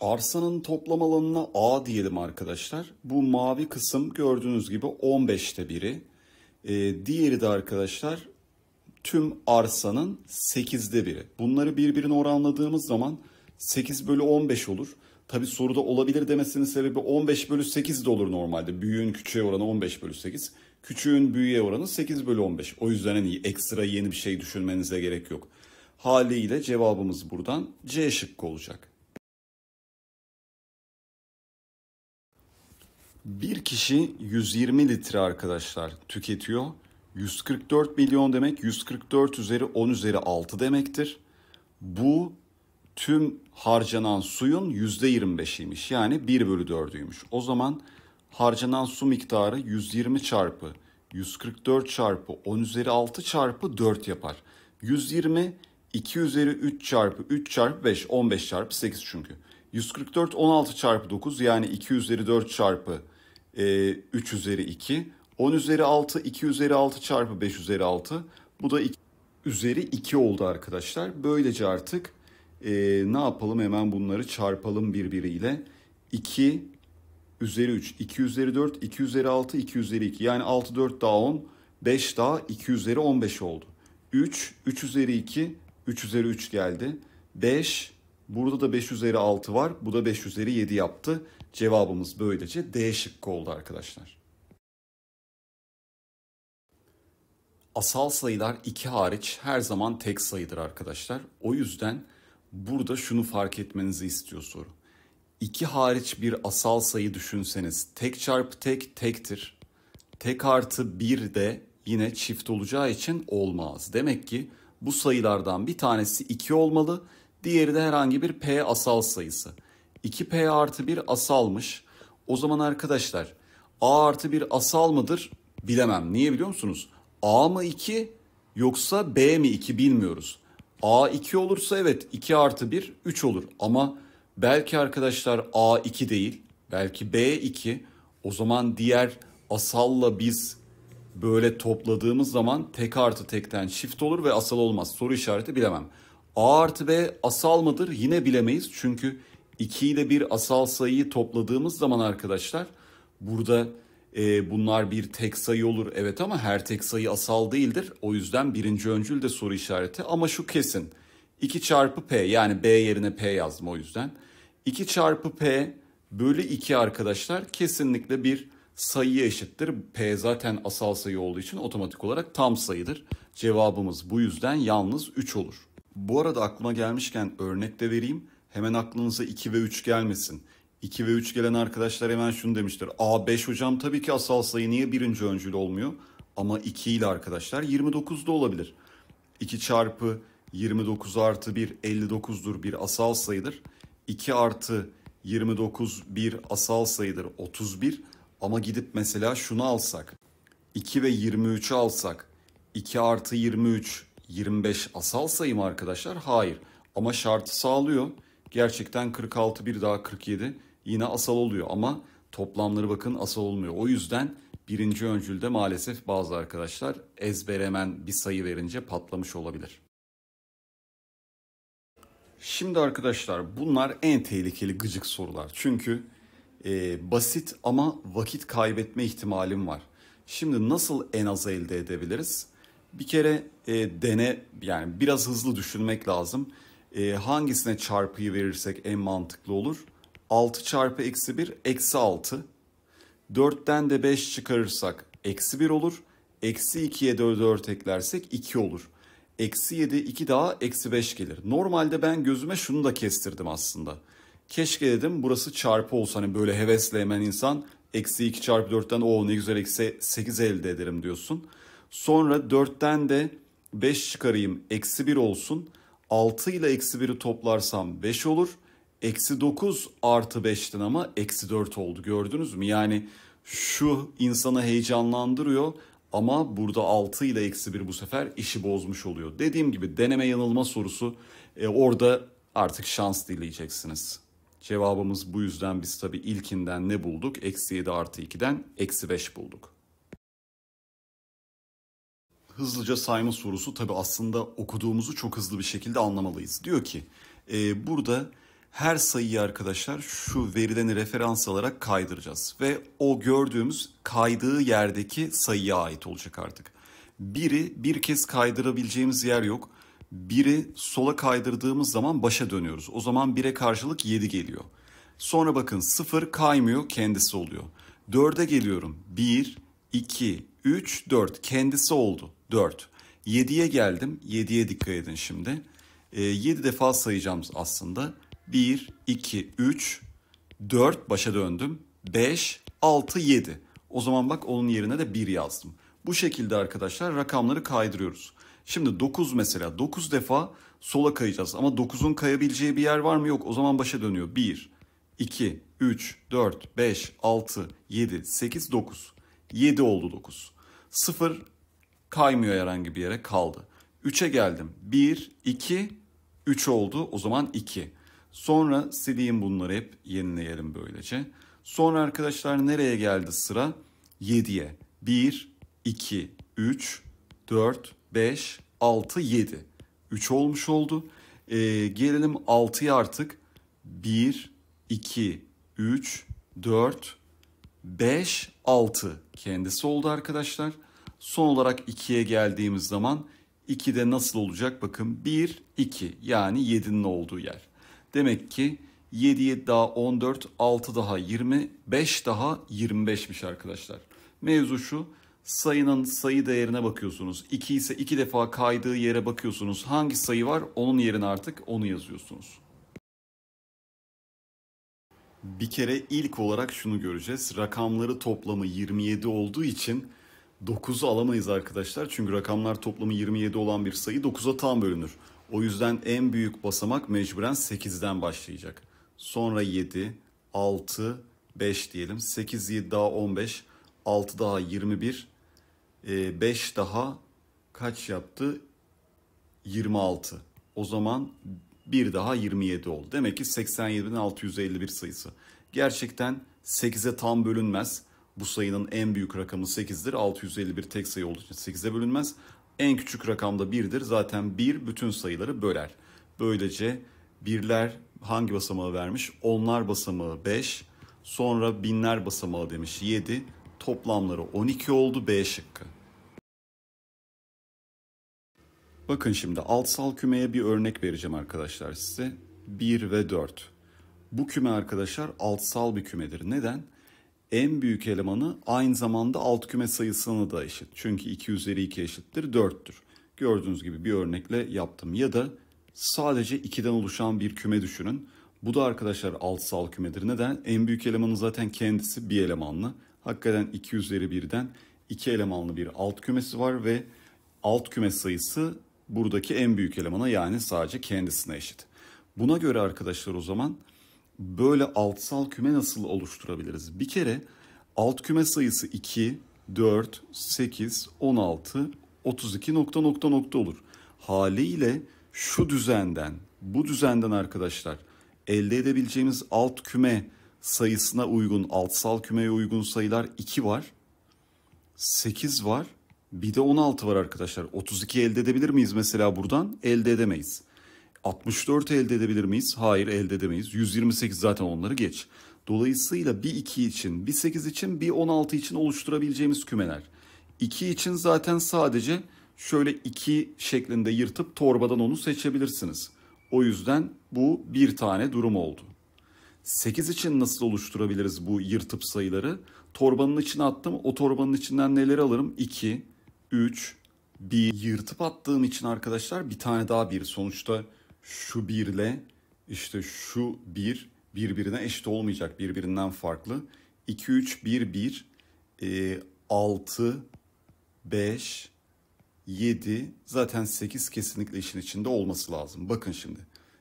Arsanın toplam alanına A diyelim arkadaşlar. Bu mavi kısım gördüğünüz gibi 15'te biri. E, diğeri de arkadaşlar tüm arsanın 8'de biri. Bunları birbirine oranladığımız zaman 8 bölü 15 olur. Tabi soruda olabilir demesinin sebebi 15 bölü 8 de olur normalde. Büyüğün küçüğe oranı 15 bölü 8. Küçüğün büyüğe oranı 8 bölü 15. O yüzden en hani ekstra yeni bir şey düşünmenize gerek yok. Haliyle cevabımız buradan C şıkkı olacak. Bir kişi 120 litre arkadaşlar tüketiyor. 144 milyon demek 144 üzeri 10 üzeri 6 demektir. Bu tüm harcanan suyun %25'iymiş. Yani 1 bölü 4'üymüş. O zaman harcanan su miktarı 120 çarpı 144 çarpı 10 üzeri 6 çarpı 4 yapar. 120 2 üzeri 3 çarpı 3 çarpı 5 15 çarpı 8 çünkü. 144 16 çarpı 9 yani 2 üzeri 4 çarpı e, ee, 3 üzeri 2. 10 üzeri 6, 2 üzeri 6 çarpı 5 üzeri 6. Bu da 2 üzeri 2 oldu arkadaşlar. Böylece artık e, ne yapalım hemen bunları çarpalım birbiriyle. 2 üzeri 3, 2 üzeri 4, 2 üzeri 6, 2 üzeri 2. Yani 6, 4 daha 10, 5 daha 2 üzeri 15 oldu. 3, 3 üzeri 2, 3 üzeri 3 geldi. 5, Burada da 5 üzeri 6 var. Bu da 5 üzeri 7 yaptı. Cevabımız böylece D şıkkı oldu arkadaşlar. Asal sayılar 2 hariç her zaman tek sayıdır arkadaşlar. O yüzden burada şunu fark etmenizi istiyor soru. 2 hariç bir asal sayı düşünseniz tek çarpı tek tektir. Tek artı 1 de yine çift olacağı için olmaz. Demek ki bu sayılardan bir tanesi 2 olmalı, Diğeri de herhangi bir P asal sayısı. 2P artı 1 asalmış. O zaman arkadaşlar A artı 1 asal mıdır? Bilemem. Niye biliyor musunuz? A mı 2 yoksa B mi 2 bilmiyoruz. A 2 olursa evet 2 artı 1 3 olur. Ama belki arkadaşlar A 2 değil. Belki B 2. O zaman diğer asalla biz böyle topladığımız zaman tek artı tekten çift olur ve asal olmaz. Soru işareti bilemem. A artı B asal mıdır? Yine bilemeyiz. Çünkü 2 ile bir asal sayıyı topladığımız zaman arkadaşlar burada e, bunlar bir tek sayı olur. Evet ama her tek sayı asal değildir. O yüzden birinci öncül de soru işareti. Ama şu kesin. 2 çarpı P yani B yerine P yazdım o yüzden. 2 çarpı P bölü 2 arkadaşlar kesinlikle bir sayıya eşittir. P zaten asal sayı olduğu için otomatik olarak tam sayıdır. Cevabımız bu yüzden yalnız 3 olur. Bu arada aklıma gelmişken örnek de vereyim. Hemen aklınıza 2 ve 3 gelmesin. 2 ve 3 gelen arkadaşlar hemen şunu demiştir. A 5 hocam tabii ki asal sayı niye birinci öncül olmuyor? Ama 2 ile arkadaşlar 29 da olabilir. 2 çarpı 29 artı 1 59'dur bir asal sayıdır. 2 artı 29 bir asal sayıdır 31 ama gidip mesela şunu alsak 2 ve 23'ü alsak 2 artı 23 25 asal sayı mı arkadaşlar? Hayır. Ama şartı sağlıyor. Gerçekten 46 bir daha 47 yine asal oluyor ama toplamları bakın asal olmuyor. O yüzden birinci öncülde maalesef bazı arkadaşlar ezberemen bir sayı verince patlamış olabilir. Şimdi arkadaşlar bunlar en tehlikeli gıcık sorular. Çünkü e, basit ama vakit kaybetme ihtimalim var. Şimdi nasıl en azı elde edebiliriz? Bir kere e, dene yani biraz hızlı düşünmek lazım. E, hangisine çarpıyı verirsek en mantıklı olur? 6 çarpı eksi 1 eksi 6. 4'ten de 5 çıkarırsak eksi 1 olur. Eksi 2'ye de 4 eklersek 2 olur. Eksi 7 2 daha eksi 5 gelir. Normalde ben gözüme şunu da kestirdim aslında. Keşke dedim burası çarpı olsa hani böyle hevesle hemen insan eksi 2 çarpı 4'ten o ne güzel eksi 8 elde ederim diyorsun. Sonra 4'ten de 5 çıkarayım eksi 1 olsun. 6 ile eksi 1'i toplarsam 5 olur. Eksi 9 artı 5'ten ama eksi 4 oldu gördünüz mü? Yani şu insanı heyecanlandırıyor ama burada 6 ile eksi 1 bu sefer işi bozmuş oluyor. Dediğim gibi deneme yanılma sorusu e, orada artık şans dileyeceksiniz. Cevabımız bu yüzden biz tabii ilkinden ne bulduk? Eksi 7 artı 2'den eksi 5 bulduk hızlıca sayma sorusu tabi aslında okuduğumuzu çok hızlı bir şekilde anlamalıyız. Diyor ki e, burada her sayıyı arkadaşlar şu veriden referans alarak kaydıracağız. Ve o gördüğümüz kaydığı yerdeki sayıya ait olacak artık. Biri bir kez kaydırabileceğimiz yer yok. Biri sola kaydırdığımız zaman başa dönüyoruz. O zaman bire karşılık 7 geliyor. Sonra bakın 0 kaymıyor kendisi oluyor. 4'e geliyorum. 1, 2, 3, 4 kendisi oldu. 4. 7'ye geldim. 7'ye dikkat edin şimdi. E, ee, 7 defa sayacağım aslında. 1, 2, 3, 4 başa döndüm. 5, 6, 7. O zaman bak onun yerine de 1 yazdım. Bu şekilde arkadaşlar rakamları kaydırıyoruz. Şimdi 9 mesela 9 defa sola kayacağız ama 9'un kayabileceği bir yer var mı? Yok o zaman başa dönüyor. 1, 2, 3, 4, 5, 6, 7, 8, 9. 7 oldu 9. 0 Kaymıyor herhangi bir yere kaldı. 3'e geldim. 1, 2, 3 oldu. O zaman 2. Sonra sileyim bunları hep yenileyelim böylece. Sonra arkadaşlar nereye geldi sıra? 7'ye. 1, 2, 3, 4, 5, 6, 7. 3 olmuş oldu. Ee, gelelim 6'ya artık. 1, 2, 3, 4, 5, 6 kendisi oldu arkadaşlar. Son olarak 2'ye geldiğimiz zaman 2'de nasıl olacak? Bakın 1, 2 yani 7'nin olduğu yer. Demek ki 7, 7 daha 14, 6 daha 20, 5 daha 25'miş arkadaşlar. Mevzu şu sayının sayı değerine bakıyorsunuz. 2 ise 2 defa kaydığı yere bakıyorsunuz. Hangi sayı var onun yerine artık onu yazıyorsunuz. Bir kere ilk olarak şunu göreceğiz. Rakamları toplamı 27 olduğu için 9'u alamayız arkadaşlar. Çünkü rakamlar toplamı 27 olan bir sayı 9'a tam bölünür. O yüzden en büyük basamak mecburen 8'den başlayacak. Sonra 7, 6, 5 diyelim. 8, 7 daha 15, 6 daha 21, 5 e, daha kaç yaptı? 26. O zaman bir daha 27 oldu. Demek ki 87.651 sayısı. Gerçekten 8'e tam bölünmez. Bu sayının en büyük rakamı 8'dir. 651 tek sayı olduğu için 8'e bölünmez. En küçük rakam da 1'dir. Zaten 1 bütün sayıları böler. Böylece birler hangi basamağı vermiş? Onlar basamağı 5. Sonra binler basamağı demiş 7. Toplamları 12 oldu B şıkkı. Bakın şimdi altsal kümeye bir örnek vereceğim arkadaşlar size. 1 ve 4. Bu küme arkadaşlar altsal bir kümedir. Neden? en büyük elemanı aynı zamanda alt küme sayısını da eşit. Çünkü 2 üzeri 2 eşittir 4'tür. Gördüğünüz gibi bir örnekle yaptım. Ya da sadece 2'den oluşan bir küme düşünün. Bu da arkadaşlar alt altsal kümedir. Neden? En büyük elemanı zaten kendisi bir elemanlı. Hakikaten 2 üzeri 1'den 2 elemanlı bir alt kümesi var ve alt küme sayısı buradaki en büyük elemana yani sadece kendisine eşit. Buna göre arkadaşlar o zaman böyle altsal küme nasıl oluşturabiliriz? Bir kere alt küme sayısı 2, 4, 8, 16, 32 nokta nokta nokta olur. Haliyle şu düzenden, bu düzenden arkadaşlar elde edebileceğimiz alt küme sayısına uygun, altsal kümeye uygun sayılar 2 var, 8 var, bir de 16 var arkadaşlar. 32 elde edebilir miyiz mesela buradan? Elde edemeyiz. 64 elde edebilir miyiz? Hayır elde edemeyiz. 128 zaten onları geç. Dolayısıyla bir 2 için, bir 8 için, bir 16 için oluşturabileceğimiz kümeler. 2 için zaten sadece şöyle 2 şeklinde yırtıp torbadan onu seçebilirsiniz. O yüzden bu bir tane durum oldu. 8 için nasıl oluşturabiliriz bu yırtıp sayıları? Torbanın içine attım. O torbanın içinden neleri alırım? 2, 3, bir yırtıp attığım için arkadaşlar bir tane daha bir. Sonuçta şu birle işte şu bir birbirine eşit olmayacak birbirinden farklı. 2, 3, 1, 1, e, 6, 5, 7 zaten 8 kesinlikle işin içinde olması lazım. Bakın şimdi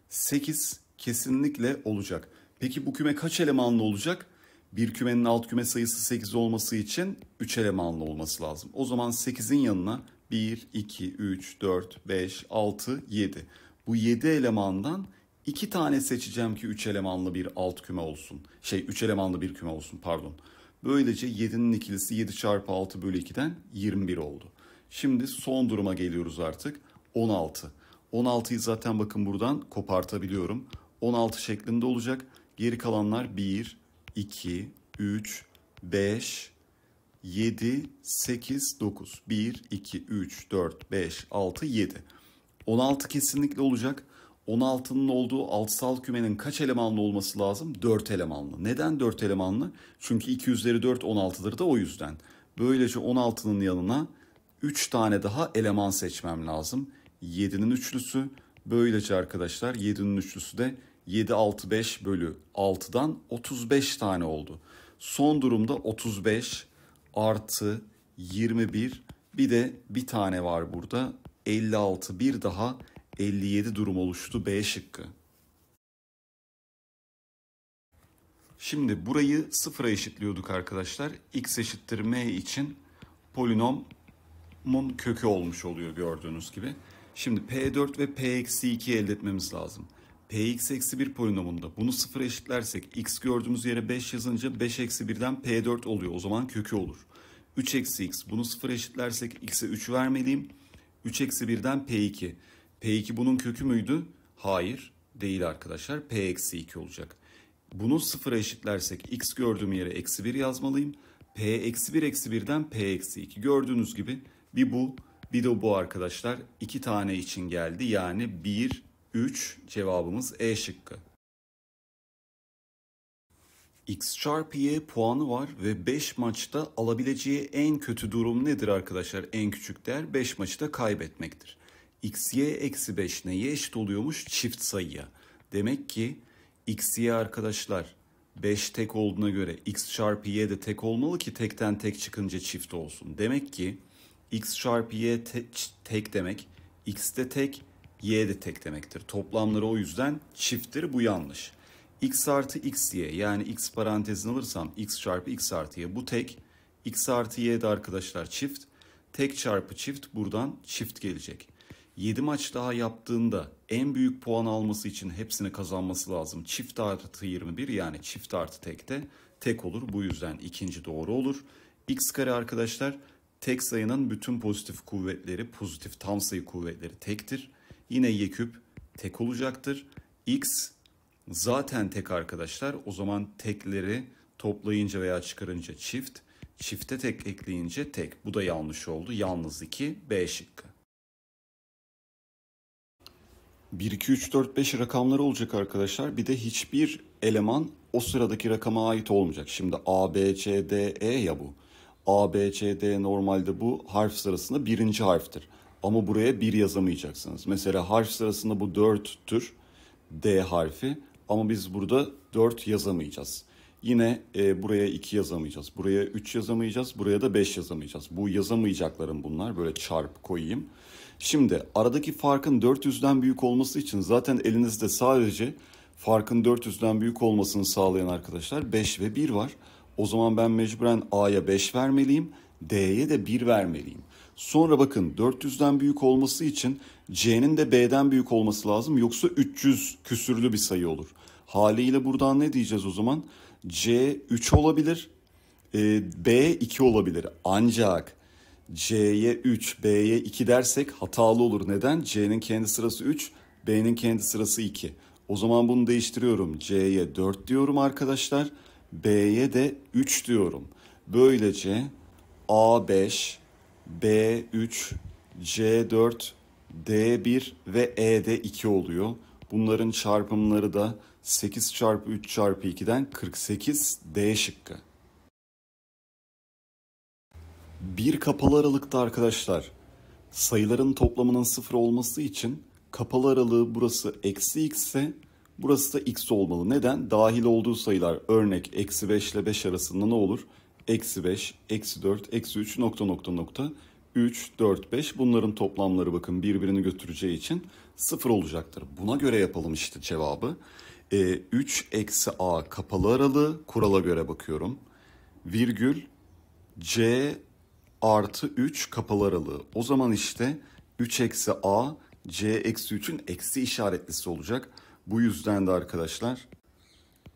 8 kesinlikle olacak. Peki bu küme kaç elemanlı olacak? Bir kümenin alt küme sayısı 8 olması için 3 elemanlı olması lazım. O zaman 8'in yanına 1, 2, 3, 4, 5, 6, 7 bu 7 elemandan 2 tane seçeceğim ki 3 elemanlı bir alt küme olsun. Şey 3 elemanlı bir küme olsun pardon. Böylece 7'nin ikilisi 7 çarpı 6 bölü 2'den 21 oldu. Şimdi son duruma geliyoruz artık. 16. 16'yı zaten bakın buradan kopartabiliyorum. 16 şeklinde olacak. Geri kalanlar 1, 2, 3, 5, 7, 8, 9. 1, 2, 3, 4, 5, 6, 7. 16 kesinlikle olacak. 16'nın olduğu altsal kümenin kaç elemanlı olması lazım? 4 elemanlı. Neden 4 elemanlı? Çünkü 2 üzeri 4 16'dır da o yüzden. Böylece 16'nın yanına 3 tane daha eleman seçmem lazım. 7'nin üçlüsü. Böylece arkadaşlar 7'nin üçlüsü de 7 6 5 bölü 6'dan 35 tane oldu. Son durumda 35 artı 21 bir de bir tane var burada 56 bir daha 57 durum oluştu B şıkkı. Şimdi burayı sıfıra eşitliyorduk arkadaşlar. x eşittir m için polinomun kökü olmuş oluyor gördüğünüz gibi. Şimdi p4 ve p-2 elde etmemiz lazım. px eksi 1 polinomunda bunu sıfıra eşitlersek x gördüğümüz yere 5 yazınca 5 eksi 1'den p4 oluyor. O zaman kökü olur. 3 eksi x bunu sıfıra eşitlersek x'e 3 vermeliyim. 3 eksi 1'den P2. P2 bunun kökü müydü? Hayır değil arkadaşlar. P eksi 2 olacak. Bunu sıfıra eşitlersek x gördüğüm yere eksi 1 yazmalıyım. P eksi 1 eksi 1'den P eksi 2. Gördüğünüz gibi bir bu bir de bu arkadaşlar iki tane için geldi. Yani 1, 3 cevabımız E şıkkı. X çarpı'ya puanı var ve 5 maçta alabileceği en kötü durum nedir arkadaşlar? En küçük değer 5 maçta kaybetmektir. X y eksi 5 neye eşit oluyormuş? Çift sayıya. Demek ki X y arkadaşlar 5 tek olduğuna göre x çarpı y de tek olmalı ki tekten tek çıkınca çift olsun. Demek ki x çarpı y te, tek demek, x de tek, y de tek demektir. Toplamları o yüzden çifttir bu yanlış x artı x diye yani x parantezini alırsam x çarpı x artı y bu tek. x artı y de arkadaşlar çift. Tek çarpı çift buradan çift gelecek. 7 maç daha yaptığında en büyük puan alması için hepsini kazanması lazım. Çift artı 21 yani çift artı tek de tek olur. Bu yüzden ikinci doğru olur. x kare arkadaşlar tek sayının bütün pozitif kuvvetleri, pozitif tam sayı kuvvetleri tektir. Yine y küp tek olacaktır. x zaten tek arkadaşlar. O zaman tekleri toplayınca veya çıkarınca çift. Çifte tek ekleyince tek. Bu da yanlış oldu. Yalnız 2 B şıkkı. 1, 2, 3, 4, 5 rakamları olacak arkadaşlar. Bir de hiçbir eleman o sıradaki rakama ait olmayacak. Şimdi A, B, C, D, E ya bu. A, B, C, D normalde bu harf sırasında birinci harftir. Ama buraya bir yazamayacaksınız. Mesela harf sırasında bu tür D harfi ama biz burada 4 yazamayacağız. Yine e, buraya 2 yazamayacağız, buraya 3 yazamayacağız, buraya da 5 yazamayacağız. Bu yazamayacaklarım bunlar böyle çarp koyayım. Şimdi aradaki farkın 400'den büyük olması için zaten elinizde sadece farkın 400'den büyük olmasını sağlayan arkadaşlar 5 ve 1 var. O zaman ben mecburen A'ya 5 vermeliyim, D'ye de 1 vermeliyim. Sonra bakın 400'den büyük olması için C'nin de B'den büyük olması lazım yoksa 300 küsürlü bir sayı olur. Haliyle buradan ne diyeceğiz o zaman? C 3 olabilir. E, B 2 olabilir. Ancak C'ye 3, B'ye 2 dersek hatalı olur. Neden? C'nin kendi sırası 3, B'nin kendi sırası 2. O zaman bunu değiştiriyorum. C'ye 4 diyorum arkadaşlar. B'ye de 3 diyorum. Böylece A5, B3, C4, D1 ve E de 2 oluyor. Bunların çarpımları da 8 çarpı 3 çarpı 2'den 48 D şıkkı. Bir kapalı aralıkta arkadaşlar sayıların toplamının sıfır olması için kapalı aralığı burası eksi x ise burası da x olmalı. Neden? Dahil olduğu sayılar örnek eksi 5 ile 5 arasında ne olur? Eksi 5, eksi 4, eksi 3 nokta nokta nokta 3, 4, 5 bunların toplamları bakın birbirini götüreceği için sıfır olacaktır. Buna göre yapalım işte cevabı. E, 3 eksi a kapalı aralığı kurala göre bakıyorum. Virgül c artı 3 kapalı aralığı. O zaman işte 3 eksi a c eksi 3'ün eksi işaretlisi olacak. Bu yüzden de arkadaşlar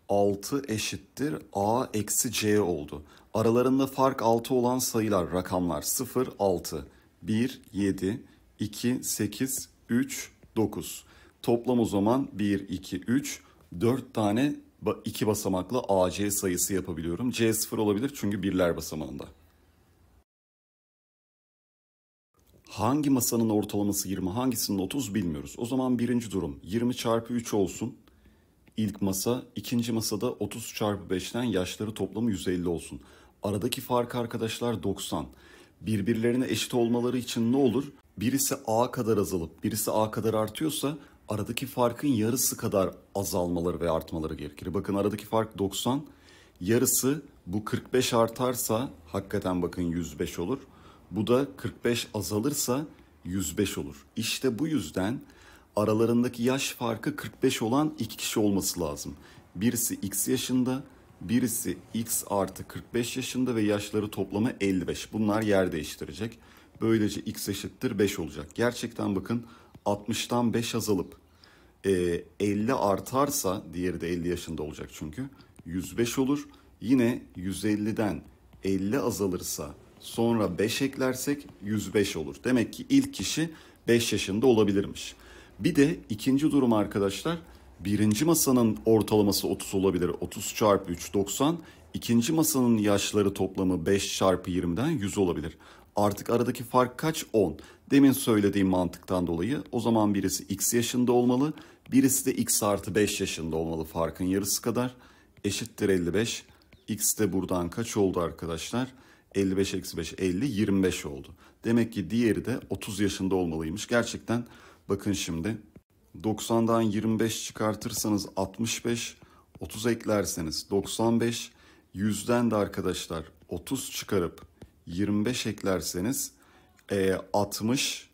6 eşittir a eksi c oldu. Aralarında fark 6 olan sayılar rakamlar 0, 6, 1, 7, 2, 8, 3, 9. Toplam o zaman 1, 2, 3, 4 tane iki basamaklı AC sayısı yapabiliyorum. C0 olabilir çünkü birler basamağında. Hangi masanın ortalaması 20, hangisinin 30 bilmiyoruz. O zaman birinci durum 20 çarpı 3 olsun. İlk masa, ikinci masada 30 çarpı 5'ten yaşları toplamı 150 olsun. Aradaki fark arkadaşlar 90. Birbirlerine eşit olmaları için ne olur? birisi A kadar azalıp birisi A kadar artıyorsa aradaki farkın yarısı kadar azalmaları ve artmaları gerekir. Bakın aradaki fark 90, yarısı bu 45 artarsa hakikaten bakın 105 olur. Bu da 45 azalırsa 105 olur. İşte bu yüzden aralarındaki yaş farkı 45 olan iki kişi olması lazım. Birisi X yaşında, birisi X artı 45 yaşında ve yaşları toplamı 55. Bunlar yer değiştirecek. Böylece x eşittir 5 olacak. Gerçekten bakın 60'tan 5 azalıp e, 50 artarsa diğeri de 50 yaşında olacak çünkü 105 olur. Yine 150'den 50 azalırsa sonra 5 eklersek 105 olur. Demek ki ilk kişi 5 yaşında olabilirmiş. Bir de ikinci durum arkadaşlar birinci masanın ortalaması 30 olabilir. 30 çarpı 3 90. ikinci masanın yaşları toplamı 5 çarpı 20'den 100 olabilir. Artık aradaki fark kaç? 10. Demin söylediğim mantıktan dolayı o zaman birisi x yaşında olmalı. Birisi de x artı 5 yaşında olmalı farkın yarısı kadar. Eşittir 55. x de buradan kaç oldu arkadaşlar? 55 eksi 5 50 25 oldu. Demek ki diğeri de 30 yaşında olmalıymış. Gerçekten bakın şimdi 90'dan 25 çıkartırsanız 65, 30 eklerseniz 95, 100'den de arkadaşlar 30 çıkarıp 25 eklerseniz e, 60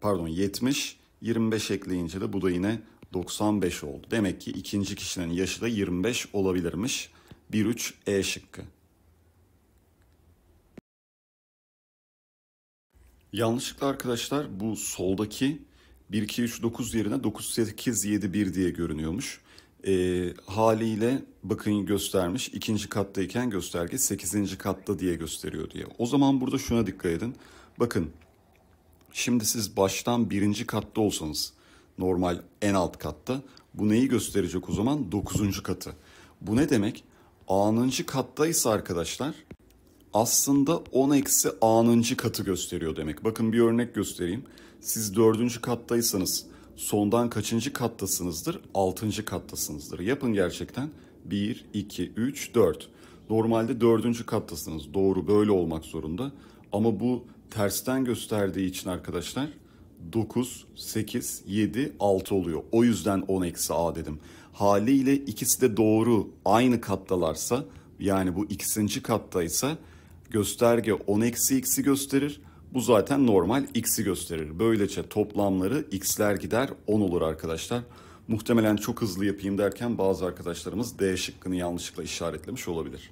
pardon 70 25 ekleyince de bu da yine 95 oldu. Demek ki ikinci kişinin yaşı da 25 olabilirmiş. 1-3 E şıkkı. Yanlışlıkla arkadaşlar bu soldaki 1-2-3-9 yerine 9-8-7-1 diye görünüyormuş e, haliyle bakın göstermiş. ikinci kattayken gösterge 8. katta diye gösteriyor diye. O zaman burada şuna dikkat edin. Bakın şimdi siz baştan birinci katta olsanız normal en alt katta bu neyi gösterecek o zaman? 9. katı. Bu ne demek? A'nıncı kattaysa arkadaşlar aslında 10 eksi A'nıncı katı gösteriyor demek. Bakın bir örnek göstereyim. Siz dördüncü kattaysanız sondan kaçıncı kattasınızdır? Altıncı kattasınızdır. Yapın gerçekten. 1, 2, 3, 4. Normalde dördüncü kattasınız. Doğru böyle olmak zorunda. Ama bu tersten gösterdiği için arkadaşlar 9, 8, 7, 6 oluyor. O yüzden 10 eksi a dedim. Haliyle ikisi de doğru aynı kattalarsa yani bu ikinci kattaysa gösterge 10 eksi x'i gösterir. Bu zaten normal x'i gösterir. Böylece toplamları x'ler gider 10 olur arkadaşlar. Muhtemelen çok hızlı yapayım derken bazı arkadaşlarımız D şıkkını yanlışlıkla işaretlemiş olabilir.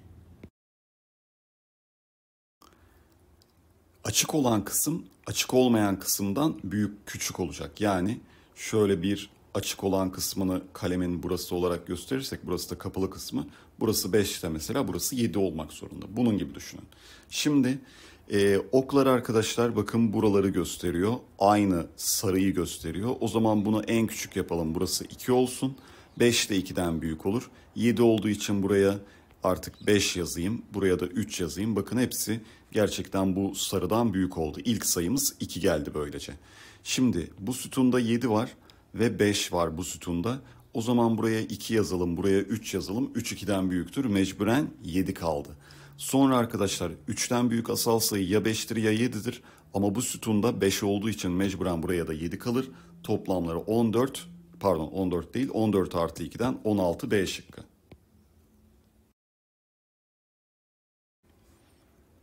Açık olan kısım açık olmayan kısımdan büyük küçük olacak. Yani şöyle bir açık olan kısmını kalemin burası olarak gösterirsek burası da kapalı kısmı. Burası 5 ise mesela burası 7 olmak zorunda. Bunun gibi düşünün. Şimdi e, oklar arkadaşlar bakın buraları gösteriyor. Aynı sarıyı gösteriyor. O zaman bunu en küçük yapalım. Burası 2 olsun. 5 de 2'den büyük olur. 7 olduğu için buraya artık 5 yazayım. Buraya da 3 yazayım. Bakın hepsi gerçekten bu sarıdan büyük oldu. İlk sayımız 2 geldi böylece. Şimdi bu sütunda 7 var ve 5 var bu sütunda. O zaman buraya 2 yazalım, buraya 3 yazalım. 3 2'den büyüktür. Mecburen 7 kaldı. Sonra arkadaşlar 3'ten büyük asal sayı ya 5'tir ya 7'dir. Ama bu sütunda 5 olduğu için mecburen buraya da 7 kalır. Toplamları 14, pardon 14 değil 14 artı 2'den 16 B şıkkı.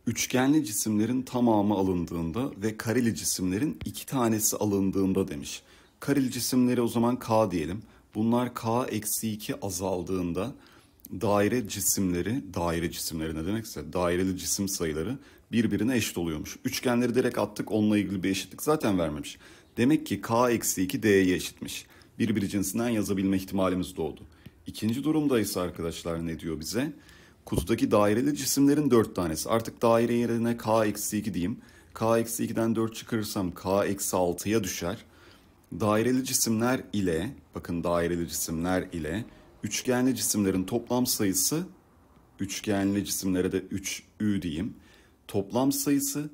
Üçgenli cisimlerin tamamı alındığında ve kareli cisimlerin iki tanesi alındığında demiş. Kareli cisimleri o zaman K diyelim. Bunlar K eksi 2 azaldığında daire cisimleri, daire cisimleri ne demekse daireli cisim sayıları birbirine eşit oluyormuş. Üçgenleri direkt attık onunla ilgili bir eşitlik zaten vermemiş. Demek ki k eksi 2 d'ye eşitmiş. Birbiri cinsinden yazabilme ihtimalimiz doğdu. İkinci durumda ise arkadaşlar ne diyor bize? Kutudaki daireli cisimlerin dört tanesi. Artık daire yerine k eksi 2 diyeyim. k eksi 2'den 4 çıkarırsam k eksi 6'ya düşer. Daireli cisimler ile, bakın daireli cisimler ile üçgenli cisimlerin toplam sayısı üçgenli cisimlere de 3ü diyeyim. Toplam sayısı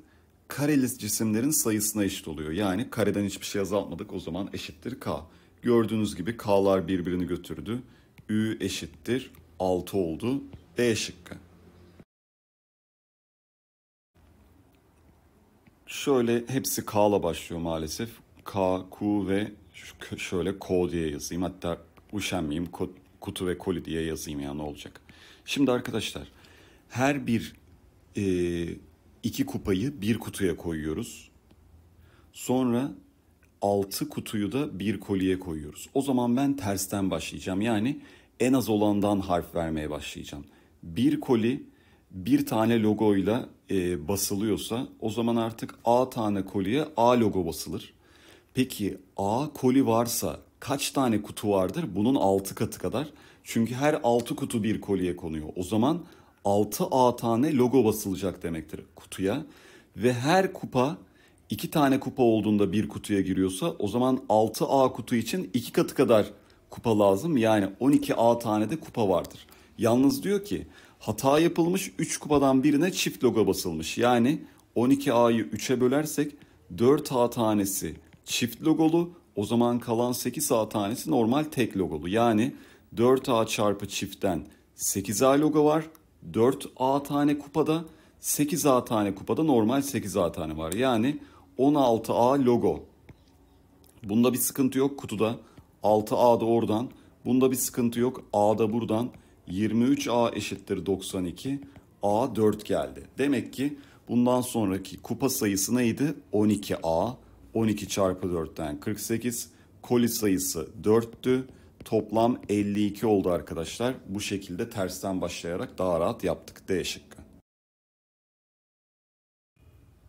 kareli cisimlerin sayısına eşit oluyor. Yani kareden hiçbir şey azaltmadık o zaman eşittir k. Gördüğünüz gibi k'lar birbirini götürdü. ü eşittir 6 oldu. D e şıkkı. Şöyle hepsi K başlıyor maalesef. K, Q ve şöyle ko diye yazayım. Hatta uşanmayayım kutu ve koli diye yazayım ya ne olacak. Şimdi arkadaşlar her bir e, iki kupayı bir kutuya koyuyoruz. Sonra altı kutuyu da bir koliye koyuyoruz. O zaman ben tersten başlayacağım. Yani en az olandan harf vermeye başlayacağım. Bir koli bir tane logoyla e, basılıyorsa o zaman artık A tane koliye A logo basılır. Peki A koli varsa kaç tane kutu vardır? Bunun 6 katı kadar. Çünkü her 6 kutu bir kolye konuyor. O zaman 6A tane logo basılacak demektir kutuya. Ve her kupa 2 tane kupa olduğunda bir kutuya giriyorsa o zaman 6A kutu için 2 katı kadar kupa lazım. Yani 12A tane de kupa vardır. Yalnız diyor ki hata yapılmış 3 kupadan birine çift logo basılmış. Yani 12A'yı 3'e bölersek 4A tanesi çift logolu o zaman kalan 8A tanesi normal tek logolu. Yani 4A çarpı çiftten 8A logo var. 4A tane kupada 8A tane kupada normal 8A tane var. Yani 16A logo. Bunda bir sıkıntı yok kutuda. 6A'da oradan. Bunda bir sıkıntı yok. A'da buradan. 23A eşittir 92. A 4 geldi. Demek ki bundan sonraki kupa sayısı neydi? 12A. 12 çarpı 4'ten 48. Koli sayısı 4'tü. Toplam 52 oldu arkadaşlar. Bu şekilde tersten başlayarak daha rahat yaptık. D şıkkı.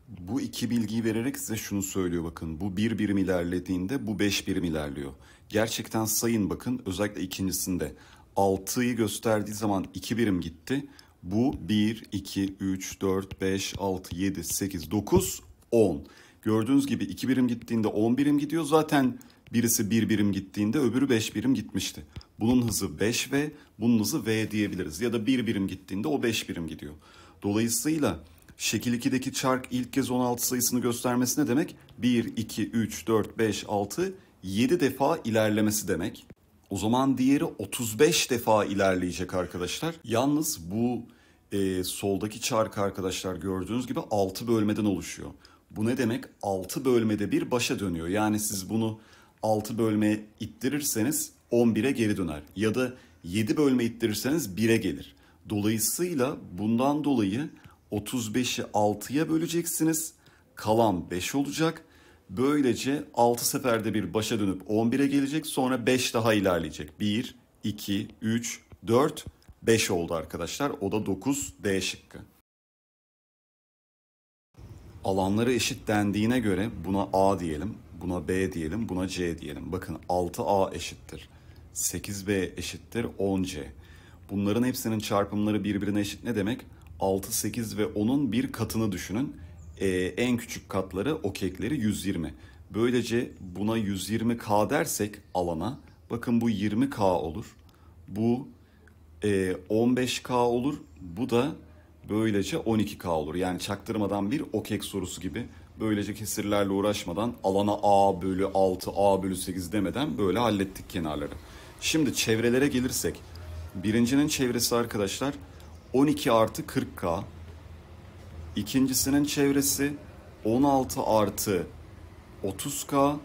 Bu iki bilgiyi vererek size şunu söylüyor bakın. Bu bir birim ilerlediğinde bu beş birim ilerliyor. Gerçekten sayın bakın özellikle ikincisinde. 6'yı gösterdiği zaman 2 birim gitti. Bu 1, 2, 3, 4, 5, 6, 7, 8, 9, 10. Gördüğünüz gibi 2 birim gittiğinde 10 birim gidiyor. Zaten birisi 1 bir birim gittiğinde öbürü 5 birim gitmişti. Bunun hızı 5 ve bunun hızı v diyebiliriz. Ya da 1 bir birim gittiğinde o 5 birim gidiyor. Dolayısıyla şekil 2'deki çark ilk kez 16 sayısını göstermesi ne demek? 1, 2, 3, 4, 5, 6, 7 defa ilerlemesi demek. O zaman diğeri 35 defa ilerleyecek arkadaşlar. Yalnız bu e, soldaki çark arkadaşlar gördüğünüz gibi 6 bölmeden oluşuyor. Bu ne demek? 6 bölmede bir başa dönüyor. Yani siz bunu 6 bölme ittirirseniz 11'e geri döner. Ya da 7 bölme ittirirseniz 1'e gelir. Dolayısıyla bundan dolayı 35'i 6'ya böleceksiniz. Kalan 5 olacak. Böylece 6 seferde bir başa dönüp 11'e gelecek. Sonra 5 daha ilerleyecek. 1, 2, 3, 4, 5 oldu arkadaşlar. O da 9 D şıkkı alanları eşit dendiğine göre buna A diyelim, buna B diyelim, buna C diyelim. Bakın 6A eşittir. 8B eşittir 10C. Bunların hepsinin çarpımları birbirine eşit ne demek? 6, 8 ve 10'un bir katını düşünün. Ee, en küçük katları, o kekleri 120. Böylece buna 120K dersek alana, bakın bu 20K olur. Bu e, 15K olur. Bu da Böylece 12K olur. Yani çaktırmadan bir okek sorusu gibi. Böylece kesirlerle uğraşmadan alana A bölü 6, A bölü 8 demeden böyle hallettik kenarları. Şimdi çevrelere gelirsek. Birincinin çevresi arkadaşlar 12 artı 40K. İkincisinin çevresi 16 artı 30K.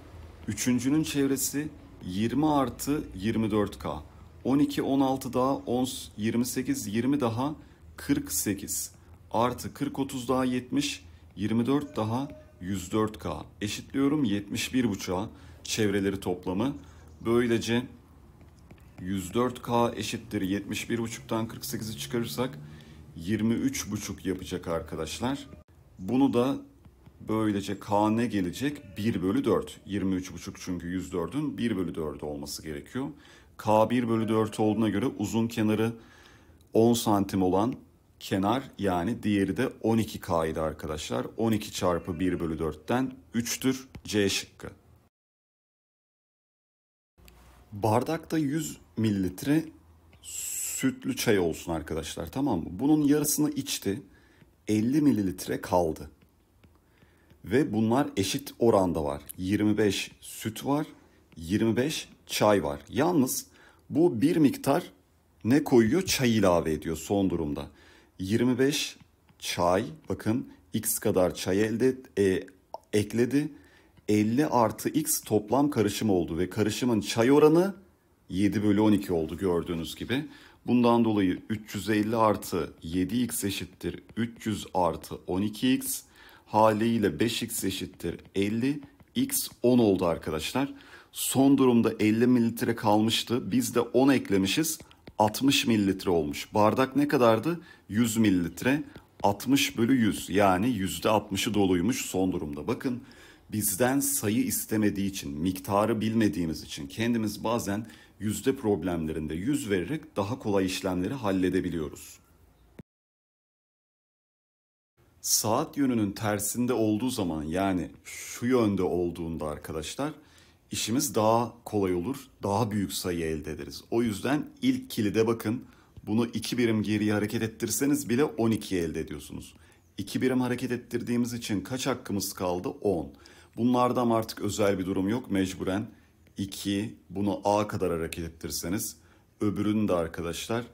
Üçüncünün çevresi 20 artı 24K. 12, 16 daha, 10, 28, 20 daha, 48 artı 40 30 daha 70 24 daha 104K eşitliyorum 71.5'a çevreleri toplamı. Böylece 104K eşittir 71.5'tan 48'i çıkarırsak 23.5 yapacak arkadaşlar. Bunu da böylece K ne gelecek? 1 bölü 4. 23.5 çünkü 104'ün 1 bölü 4 olması gerekiyor. K 1 bölü 4 olduğuna göre uzun kenarı 10 santim olan kenar yani diğeri de 12K idi arkadaşlar. 12 çarpı 1 bölü 4'ten 3'tür C şıkkı. Bardakta 100 mililitre sütlü çay olsun arkadaşlar tamam mı? Bunun yarısını içti. 50 mililitre kaldı. Ve bunlar eşit oranda var. 25 süt var, 25 çay var. Yalnız bu bir miktar ne koyuyor? Çay ilave ediyor son durumda. 25 çay bakın x kadar çay elde e, ekledi. 50 artı x toplam karışım oldu ve karışımın çay oranı 7 bölü 12 oldu gördüğünüz gibi. Bundan dolayı 350 artı 7x eşittir 300 artı 12x haliyle 5x eşittir 50 x 10 oldu arkadaşlar. Son durumda 50 mililitre kalmıştı. Biz de 10 eklemişiz. 60 mililitre olmuş. Bardak ne kadardı? 100 mililitre. 60 bölü 100 yani %60'ı doluymuş son durumda. Bakın bizden sayı istemediği için, miktarı bilmediğimiz için kendimiz bazen yüzde problemlerinde yüz vererek daha kolay işlemleri halledebiliyoruz. Saat yönünün tersinde olduğu zaman yani şu yönde olduğunda arkadaşlar işimiz daha kolay olur, daha büyük sayı elde ederiz. O yüzden ilk kilide bakın bunu 2 birim geriye hareket ettirseniz bile 12 elde ediyorsunuz. 2 birim hareket ettirdiğimiz için kaç hakkımız kaldı? 10. Bunlardan artık özel bir durum yok mecburen. 2 bunu a kadar hareket ettirseniz öbürünü de arkadaşlar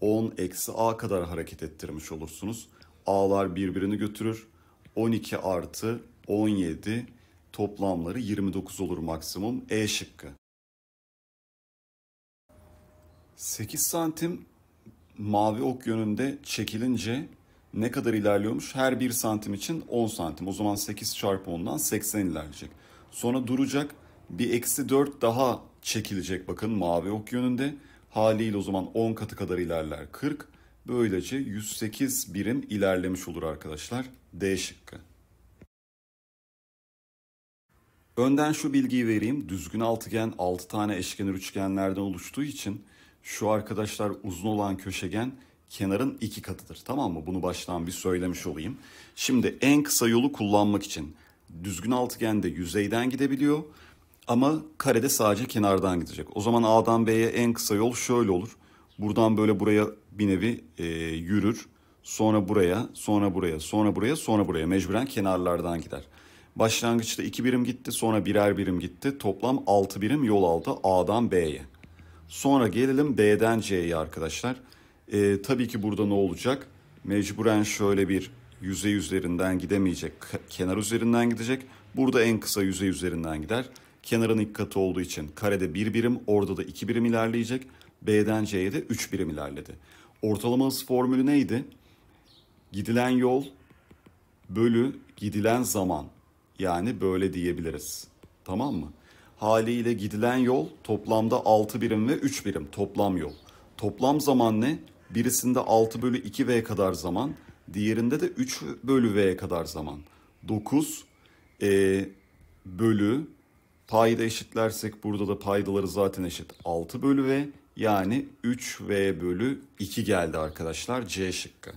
10 eksi a kadar hareket ettirmiş olursunuz. A'lar birbirini götürür. 12 artı 17 Toplamları 29 olur maksimum. E şıkkı. 8 santim mavi ok yönünde çekilince ne kadar ilerliyormuş? Her 1 santim için 10 santim. O zaman 8 çarpı 10'dan 80 ilerleyecek. Sonra duracak bir eksi 4 daha çekilecek bakın mavi ok yönünde. Haliyle o zaman 10 katı kadar ilerler 40. Böylece 108 birim ilerlemiş olur arkadaşlar. D şıkkı. Önden şu bilgiyi vereyim. Düzgün altıgen 6 tane eşkenar üçgenlerden oluştuğu için şu arkadaşlar uzun olan köşegen kenarın iki katıdır. Tamam mı? Bunu baştan bir söylemiş olayım. Şimdi en kısa yolu kullanmak için düzgün altıgen de yüzeyden gidebiliyor ama karede sadece kenardan gidecek. O zaman A'dan B'ye en kısa yol şöyle olur. Buradan böyle buraya bir nevi e, yürür. Sonra buraya, sonra buraya, sonra buraya, sonra buraya mecburen kenarlardan gider. Başlangıçta 2 birim gitti, sonra birer birim gitti. Toplam 6 birim yol aldı A'dan B'ye. Sonra gelelim B'den C'ye arkadaşlar. Ee, tabii ki burada ne olacak? Mecburen şöyle bir yüzey üzerinden gidemeyecek. Kenar üzerinden gidecek. Burada en kısa yüzey üzerinden gider. Kenarın ilk katı olduğu için karede 1 bir birim, orada da 2 birim ilerleyecek. B'den C'ye de 3 birim ilerledi. Ortalama hız formülü neydi? Gidilen yol bölü gidilen zaman yani böyle diyebiliriz. Tamam mı? Haliyle gidilen yol toplamda 6 birim ve 3 birim toplam yol. Toplam zaman ne? Birisinde 6 bölü 2 V kadar zaman, diğerinde de 3 bölü V kadar zaman. 9 e, bölü payda eşitlersek burada da paydaları zaten eşit 6 bölü V yani 3V bölü 2 geldi arkadaşlar C şıkkı.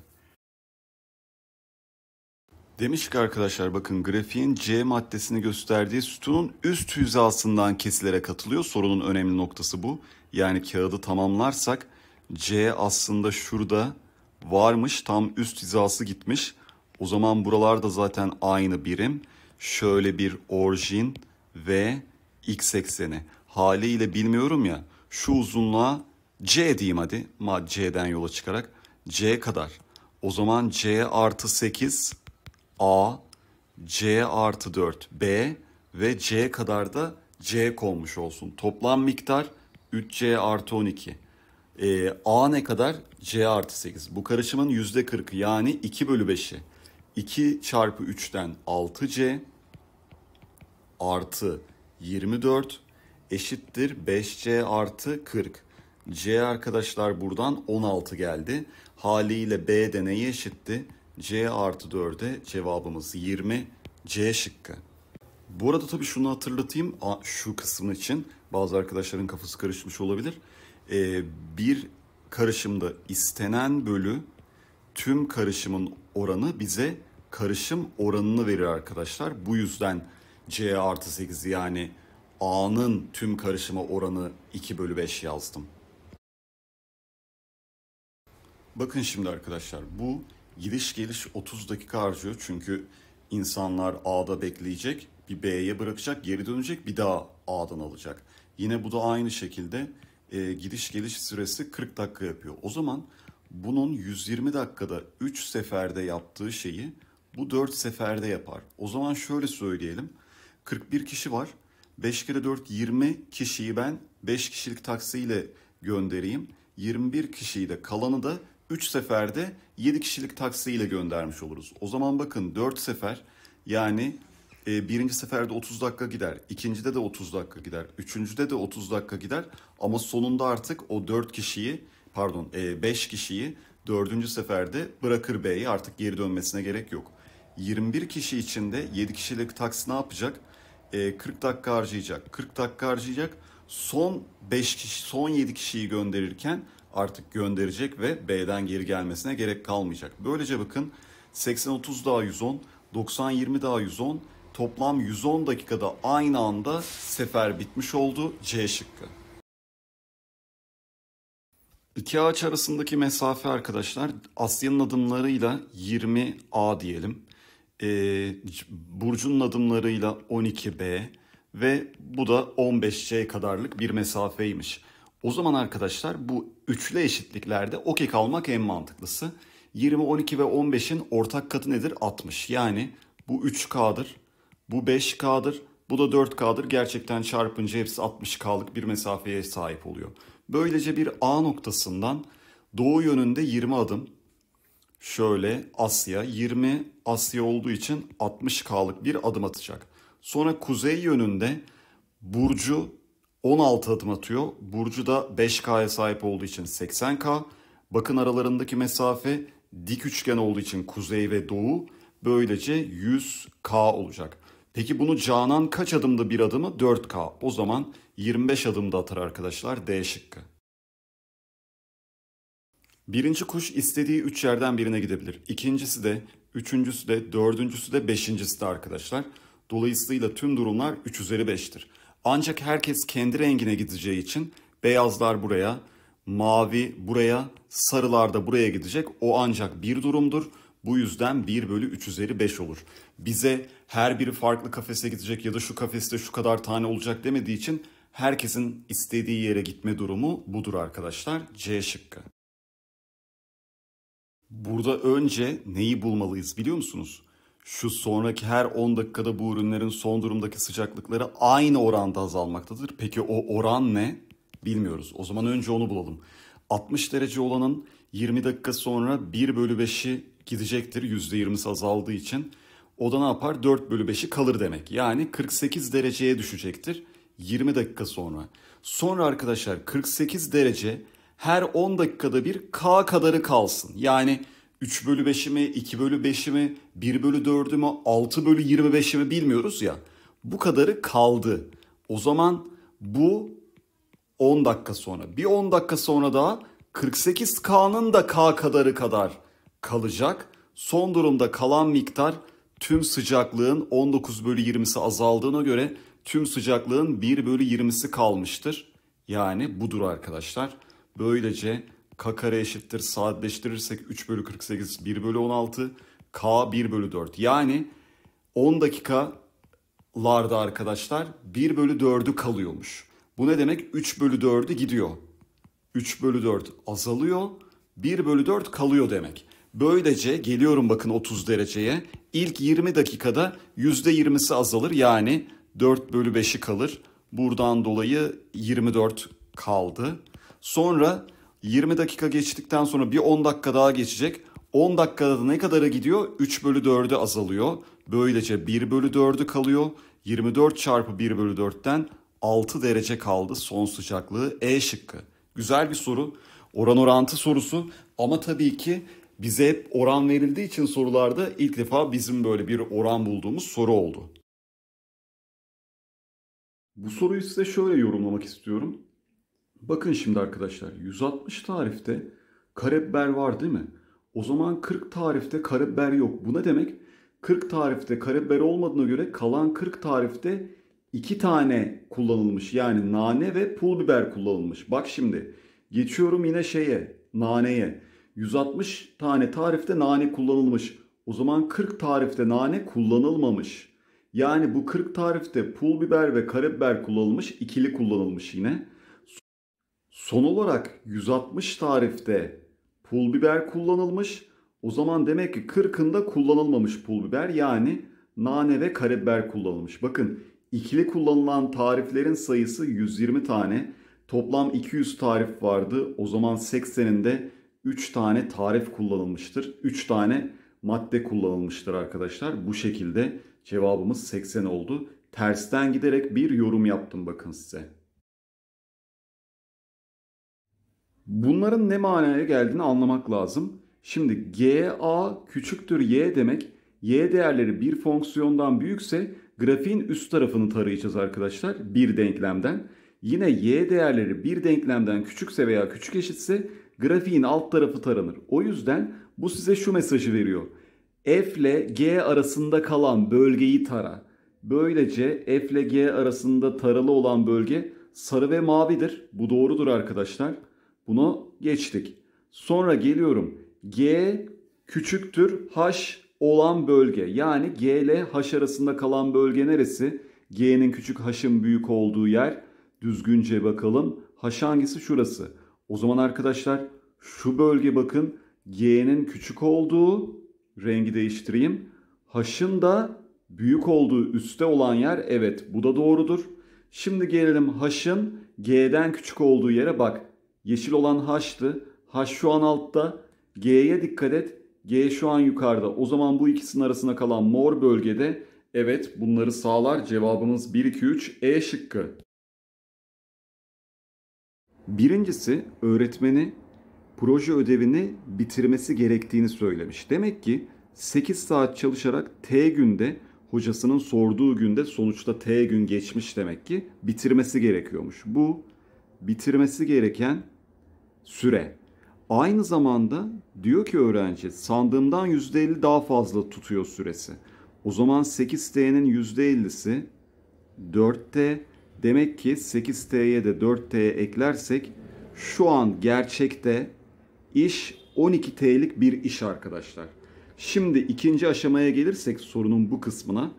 Demiş ki arkadaşlar bakın grafiğin C maddesini gösterdiği sütunun üst hizasından kesilere katılıyor. Sorunun önemli noktası bu. Yani kağıdı tamamlarsak C aslında şurada varmış tam üst hizası gitmiş. O zaman buralarda zaten aynı birim. Şöyle bir orijin ve x ekseni. Haliyle bilmiyorum ya şu uzunluğa C diyeyim hadi. C'den yola çıkarak C kadar. O zaman C artı 8 A, C artı 4 B ve C kadar da C konmuş olsun. Toplam miktar 3C artı 12. Ee, A ne kadar? C artı 8. Bu karışımın %40'ı yani 2 bölü 5'i. 2 çarpı 3'ten 6C artı 24 eşittir 5C artı 40. C arkadaşlar buradan 16 geldi. Haliyle B de neye eşitti? C artı 4'e cevabımız 20. C şıkkı. Bu arada tabii şunu hatırlatayım şu kısım için bazı arkadaşların kafası karışmış olabilir. Ee, bir karışımda istenen bölü tüm karışımın oranı bize karışım oranını verir arkadaşlar. Bu yüzden C artı 8 yani A'nın tüm karışıma oranı 2 bölü 5 yazdım. Bakın şimdi arkadaşlar bu Gidiş geliş 30 dakika harcıyor çünkü insanlar A'da bekleyecek, bir B'ye bırakacak, geri dönecek, bir daha A'dan alacak. Yine bu da aynı şekilde e, gidiş geliş süresi 40 dakika yapıyor. O zaman bunun 120 dakikada 3 seferde yaptığı şeyi bu 4 seferde yapar. O zaman şöyle söyleyelim. 41 kişi var. 5 kere 4 20 kişiyi ben 5 kişilik taksiyle göndereyim. 21 kişiyi de kalanı da 3 seferde 7 kişilik ile göndermiş oluruz. O zaman bakın 4 sefer yani e, birinci seferde 30 dakika gider, ikincide de 30 dakika gider, üçüncüde de 30 dakika gider ama sonunda artık o 4 kişiyi pardon e, kişiyi dördüncü seferde bırakır B'yi artık geri dönmesine gerek yok. 21 kişi içinde 7 kişilik taksi ne yapacak? E, 40 dakika harcayacak. 40 dakika harcayacak son 5 kişi, son 7 kişiyi gönderirken artık gönderecek ve B'den geri gelmesine gerek kalmayacak. Böylece bakın 80-30 daha 110, 90-20 daha 110, toplam 110 dakikada aynı anda sefer bitmiş oldu C şıkkı. İki ağaç arasındaki mesafe arkadaşlar Asya'nın adımlarıyla 20A diyelim. Ee, Burcu'nun adımlarıyla 12B, ve bu da 15C kadarlık bir mesafeymiş. O zaman arkadaşlar bu üçlü eşitliklerde okey kalmak en mantıklısı. 20, 12 ve 15'in ortak katı nedir? 60. Yani bu 3K'dır, bu 5K'dır, bu da 4K'dır. Gerçekten çarpınca hepsi 60K'lık bir mesafeye sahip oluyor. Böylece bir A noktasından doğu yönünde 20 adım. Şöyle Asya, 20 Asya olduğu için 60K'lık bir adım atacak. Sonra kuzey yönünde Burcu 16 adım atıyor. Burcu da 5K'ya sahip olduğu için 80K. Bakın aralarındaki mesafe dik üçgen olduğu için kuzey ve doğu böylece 100K olacak. Peki bunu Canan kaç adımda bir adımı? 4K. O zaman 25 adımda atar arkadaşlar D şıkkı. Birinci kuş istediği üç yerden birine gidebilir. İkincisi de, üçüncüsü de, dördüncüsü de, beşincisi de arkadaşlar. Dolayısıyla tüm durumlar 3 üzeri 5'tir. Ancak herkes kendi rengine gideceği için beyazlar buraya, mavi buraya, sarılar da buraya gidecek. O ancak bir durumdur. Bu yüzden 1 bölü 3 üzeri 5 olur. Bize her biri farklı kafese gidecek ya da şu kafeste şu kadar tane olacak demediği için herkesin istediği yere gitme durumu budur arkadaşlar. C şıkkı. Burada önce neyi bulmalıyız biliyor musunuz? şu sonraki her 10 dakikada bu ürünlerin son durumdaki sıcaklıkları aynı oranda azalmaktadır. Peki o oran ne? Bilmiyoruz. O zaman önce onu bulalım. 60 derece olanın 20 dakika sonra 1 bölü 5'i gidecektir. %20'si azaldığı için. O da ne yapar? 4 bölü 5'i kalır demek. Yani 48 dereceye düşecektir 20 dakika sonra. Sonra arkadaşlar 48 derece her 10 dakikada bir K kadarı kalsın. Yani 3 bölü 5'i mi, 2 bölü 5'i mi, 1 bölü 4'ü mü, 6 bölü 25'i mi bilmiyoruz ya. Bu kadarı kaldı. O zaman bu 10 dakika sonra. Bir 10 dakika sonra da 48K'nın da K kadarı kadar kalacak. Son durumda kalan miktar tüm sıcaklığın 19 bölü 20'si azaldığına göre tüm sıcaklığın 1 bölü 20'si kalmıştır. Yani budur arkadaşlar. Böylece k kare eşittir sadeleştirirsek 3 bölü 48 1 bölü 16 k 1 bölü 4. Yani 10 dakikalarda arkadaşlar 1 bölü 4'ü kalıyormuş. Bu ne demek? 3 bölü 4'ü gidiyor. 3 bölü 4 azalıyor. 1 bölü 4 kalıyor demek. Böylece geliyorum bakın 30 dereceye. İlk 20 dakikada %20'si azalır yani 4 bölü 5'i kalır. Buradan dolayı 24 kaldı. Sonra 20 dakika geçtikten sonra bir 10 dakika daha geçecek. 10 dakikada da ne kadara gidiyor? 3 bölü 4'e azalıyor. Böylece 1 bölü 4'ü kalıyor. 24 çarpı 1 bölü 4'ten 6 derece kaldı son sıcaklığı E şıkkı. Güzel bir soru. Oran orantı sorusu ama tabii ki bize hep oran verildiği için sorularda ilk defa bizim böyle bir oran bulduğumuz soru oldu. Bu soruyu size şöyle yorumlamak istiyorum. Bakın şimdi arkadaşlar 160 tarifte karabiber var değil mi? O zaman 40 tarifte karabiber yok. Bu ne demek? 40 tarifte karabiber olmadığına göre kalan 40 tarifte 2 tane kullanılmış. Yani nane ve pul biber kullanılmış. Bak şimdi geçiyorum yine şeye naneye. 160 tane tarifte nane kullanılmış. O zaman 40 tarifte nane kullanılmamış. Yani bu 40 tarifte pul biber ve karabiber kullanılmış, ikili kullanılmış yine. Son olarak 160 tarifte pul biber kullanılmış. O zaman demek ki 40'ında kullanılmamış pul biber yani nane ve karabiber kullanılmış. Bakın ikili kullanılan tariflerin sayısı 120 tane. Toplam 200 tarif vardı. O zaman 80'inde 3 tane tarif kullanılmıştır. 3 tane madde kullanılmıştır arkadaşlar. Bu şekilde cevabımız 80 oldu. Tersten giderek bir yorum yaptım bakın size. Bunların ne manaya geldiğini anlamak lazım. Şimdi g a küçüktür y demek y değerleri bir fonksiyondan büyükse grafiğin üst tarafını tarayacağız arkadaşlar bir denklemden. Yine y değerleri bir denklemden küçükse veya küçük eşitse grafiğin alt tarafı taranır. O yüzden bu size şu mesajı veriyor. F ile G arasında kalan bölgeyi tara. Böylece F ile G arasında taralı olan bölge sarı ve mavidir. Bu doğrudur arkadaşlar. Bunu geçtik. Sonra geliyorum. G küçüktür H olan bölge. Yani G ile H arasında kalan bölge neresi? G'nin küçük H'ın büyük olduğu yer. Düzgünce bakalım. H hangisi? Şurası. O zaman arkadaşlar şu bölge bakın. G'nin küçük olduğu rengi değiştireyim. H'ın da büyük olduğu üstte olan yer evet bu da doğrudur. Şimdi gelelim H'ın G'den küçük olduğu yere bak. Yeşil olan H'tı. H şu an altta. G'ye dikkat et. G şu an yukarıda. O zaman bu ikisinin arasında kalan mor bölgede evet bunları sağlar. Cevabımız 1, 2, 3 E şıkkı. Birincisi öğretmeni proje ödevini bitirmesi gerektiğini söylemiş. Demek ki 8 saat çalışarak T günde hocasının sorduğu günde sonuçta T gün geçmiş demek ki bitirmesi gerekiyormuş. Bu bitirmesi gereken süre. Aynı zamanda diyor ki öğrenci sandığımdan %50 daha fazla tutuyor süresi. O zaman 8T'nin %50'si 4T. Demek ki 8T'ye de 4T'ye eklersek şu an gerçekte iş 12T'lik bir iş arkadaşlar. Şimdi ikinci aşamaya gelirsek sorunun bu kısmına.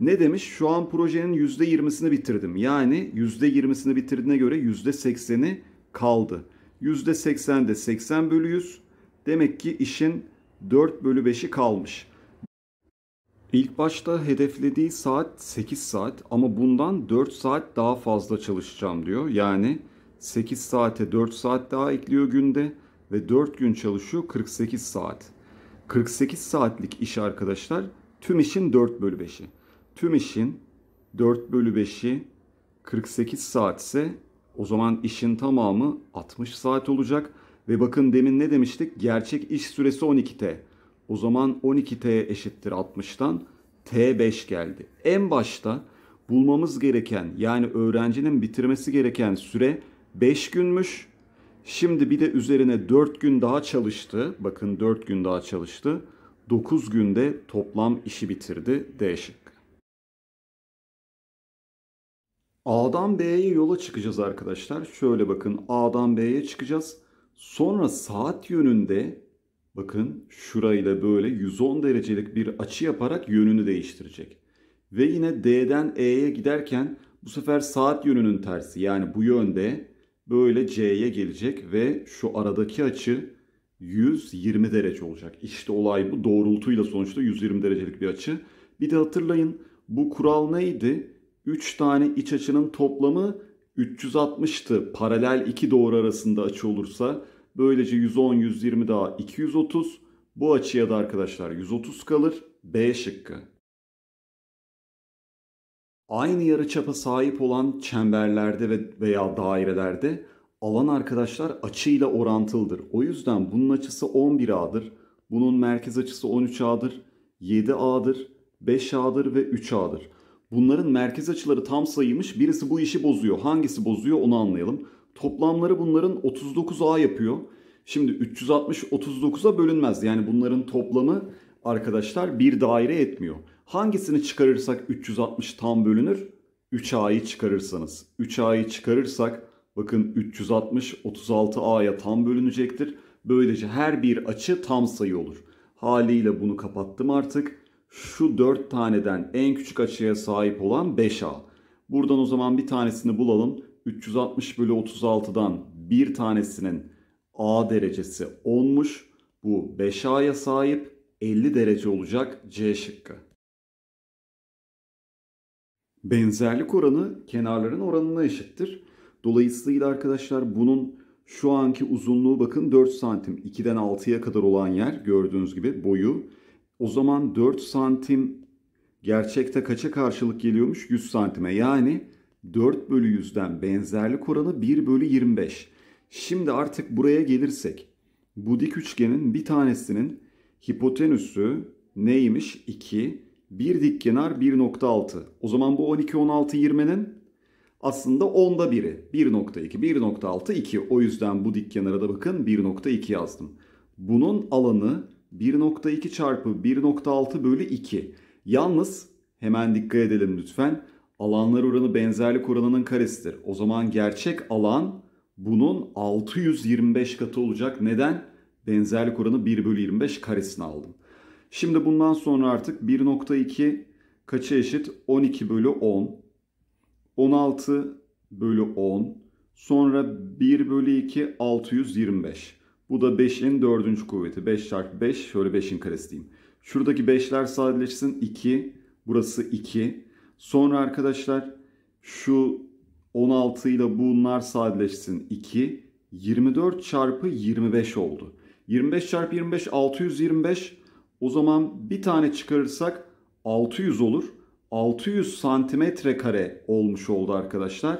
Ne demiş? Şu an projenin %20'sini bitirdim. Yani %20'sini bitirdiğine göre %80'i kaldı. Yüzde de 80 bölü 100. Demek ki işin 4 bölü 5'i kalmış. İlk başta hedeflediği saat 8 saat ama bundan 4 saat daha fazla çalışacağım diyor. Yani 8 saate 4 saat daha ekliyor günde ve 4 gün çalışıyor 48 saat. 48 saatlik iş arkadaşlar tüm işin 4 bölü 5'i. Tüm işin 4 bölü 5'i 48 saat ise o zaman işin tamamı 60 saat olacak ve bakın demin ne demiştik? Gerçek iş süresi 12T. O zaman 12T'ye eşittir 60'tan T5 geldi. En başta bulmamız gereken yani öğrencinin bitirmesi gereken süre 5 günmüş. Şimdi bir de üzerine 4 gün daha çalıştı. Bakın 4 gün daha çalıştı. 9 günde toplam işi bitirdi D şıkkı. A'dan B'ye yola çıkacağız arkadaşlar. Şöyle bakın A'dan B'ye çıkacağız. Sonra saat yönünde bakın şurayla böyle 110 derecelik bir açı yaparak yönünü değiştirecek. Ve yine D'den E'ye giderken bu sefer saat yönünün tersi yani bu yönde böyle C'ye gelecek ve şu aradaki açı 120 derece olacak. İşte olay bu doğrultuyla sonuçta 120 derecelik bir açı. Bir de hatırlayın bu kural neydi? 3 tane iç açının toplamı 360'tı. Paralel iki doğru arasında açı olursa böylece 110, 120 daha 230. Bu açıya da arkadaşlar 130 kalır. B şıkkı. Aynı yarıçapa sahip olan çemberlerde veya dairelerde alan arkadaşlar açıyla orantılıdır. O yüzden bunun açısı 11A'dır. Bunun merkez açısı 13A'dır, 7A'dır, 5A'dır ve 3A'dır. Bunların merkez açıları tam sayıymış. Birisi bu işi bozuyor. Hangisi bozuyor onu anlayalım. Toplamları bunların 39A yapıyor. Şimdi 360 39'a bölünmez. Yani bunların toplamı arkadaşlar bir daire etmiyor. Hangisini çıkarırsak 360 tam bölünür? 3A'yı çıkarırsanız. 3A'yı çıkarırsak bakın 360 36A'ya tam bölünecektir. Böylece her bir açı tam sayı olur. Haliyle bunu kapattım artık şu 4 taneden en küçük açıya sahip olan 5A. Buradan o zaman bir tanesini bulalım. 360 bölü 36'dan bir tanesinin A derecesi 10'muş. Bu 5A'ya sahip 50 derece olacak C şıkkı. Benzerlik oranı kenarların oranına eşittir. Dolayısıyla arkadaşlar bunun şu anki uzunluğu bakın 4 santim. 2'den 6'ya kadar olan yer gördüğünüz gibi boyu o zaman 4 santim gerçekte kaça karşılık geliyormuş? 100 santime. Yani 4 bölü 100'den benzerlik oranı 1 bölü 25. Şimdi artık buraya gelirsek bu dik üçgenin bir tanesinin hipotenüsü neymiş? 2. Bir dik kenar 1.6. O zaman bu 12, 16, 20'nin aslında onda biri, 1.2, 1.6, 2. O yüzden bu dik kenara da bakın 1.2 yazdım. Bunun alanı 1.2 çarpı 1.6 bölü 2. Yalnız hemen dikkat edelim lütfen. Alanlar oranı benzerlik oranının karesidir. O zaman gerçek alan bunun 625 katı olacak. Neden? Benzerlik oranı 1 bölü 25 karesini aldım. Şimdi bundan sonra artık 1.2 kaça eşit? 12 bölü 10. 16 bölü 10. Sonra 1 bölü 2 625. Bu da 5'in dördüncü kuvveti. 5 çarpı 5. Şöyle 5'in karesi diyeyim. Şuradaki 5'ler sadeleşsin. 2. Burası 2. Sonra arkadaşlar şu 16 ile bunlar sadeleşsin. 2. 24 çarpı 25 oldu. 25 çarpı 25 625. O zaman bir tane çıkarırsak 600 olur. 600 santimetre kare olmuş oldu arkadaşlar.